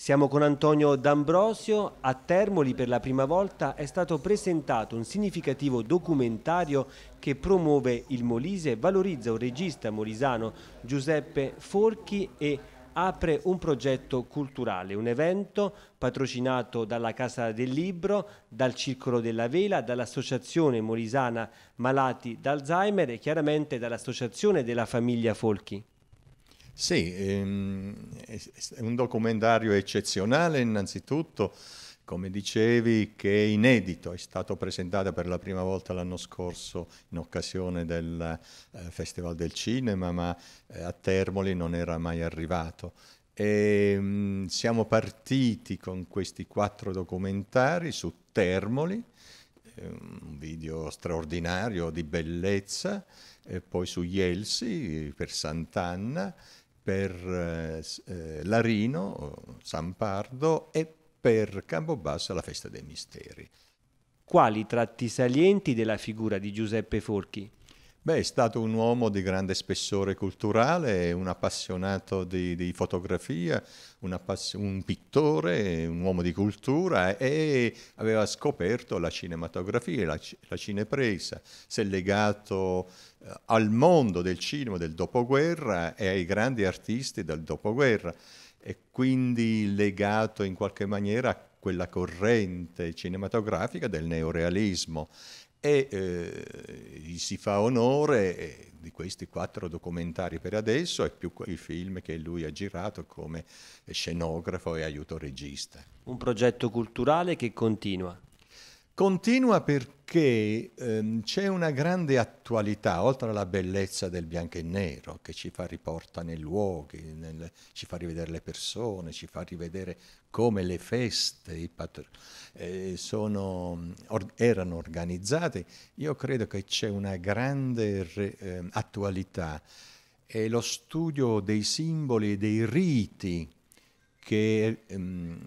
Siamo con Antonio D'Ambrosio. A Termoli per la prima volta è stato presentato un significativo documentario che promuove il Molise, valorizza un regista molisano Giuseppe Forchi e apre un progetto culturale, un evento patrocinato dalla Casa del Libro, dal Circolo della Vela, dall'Associazione Molisana Malati d'Alzheimer e chiaramente dall'Associazione della Famiglia Folchi. Sì, ehm, è un documentario eccezionale innanzitutto, come dicevi, che è inedito, è stato presentato per la prima volta l'anno scorso in occasione del eh, Festival del Cinema, ma eh, a Termoli non era mai arrivato. E ehm, siamo partiti con questi quattro documentari su Termoli, ehm, un video straordinario di bellezza, e poi su Jelsi per Sant'Anna per eh, eh, Larino, San Pardo e per Campobasso alla Festa dei Misteri. Quali tratti salienti della figura di Giuseppe Forchi? Beh, è stato un uomo di grande spessore culturale, un appassionato di, di fotografia, un, un pittore, un uomo di cultura e aveva scoperto la cinematografia, la, la cinepresa, si è legato eh, al mondo del cinema del dopoguerra e ai grandi artisti del dopoguerra e quindi legato in qualche maniera a quella corrente cinematografica del neorealismo e eh, si fa onore di questi quattro documentari per adesso e più i film che lui ha girato come scenografo e aiuto regista. Un progetto culturale che continua. Continua perché ehm, c'è una grande attualità, oltre alla bellezza del bianco e nero, che ci fa riporta nei luoghi, nel, ci fa rivedere le persone, ci fa rivedere come le feste patr- eh, sono, or- erano organizzate. Io credo che c'è una grande re- eh, attualità e lo studio dei simboli e dei riti che ehm,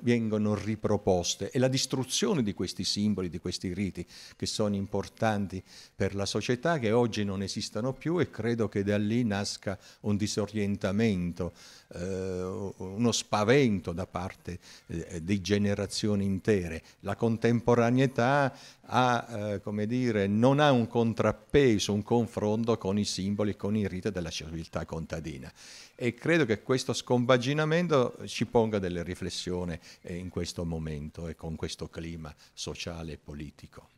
vengono riproposte e la distruzione di questi simboli, di questi riti che sono importanti per la società, che oggi non esistono più e credo che da lì nasca un disorientamento, eh, uno spavento da parte eh, di generazioni intere. La contemporaneità ha, eh, come dire, non ha un contrappeso, un confronto con i simboli, con i riti della civiltà contadina e credo che questo scombaginamento ci ponga delle riflessioni eh, in questo momento e con questo clima sociale e politico.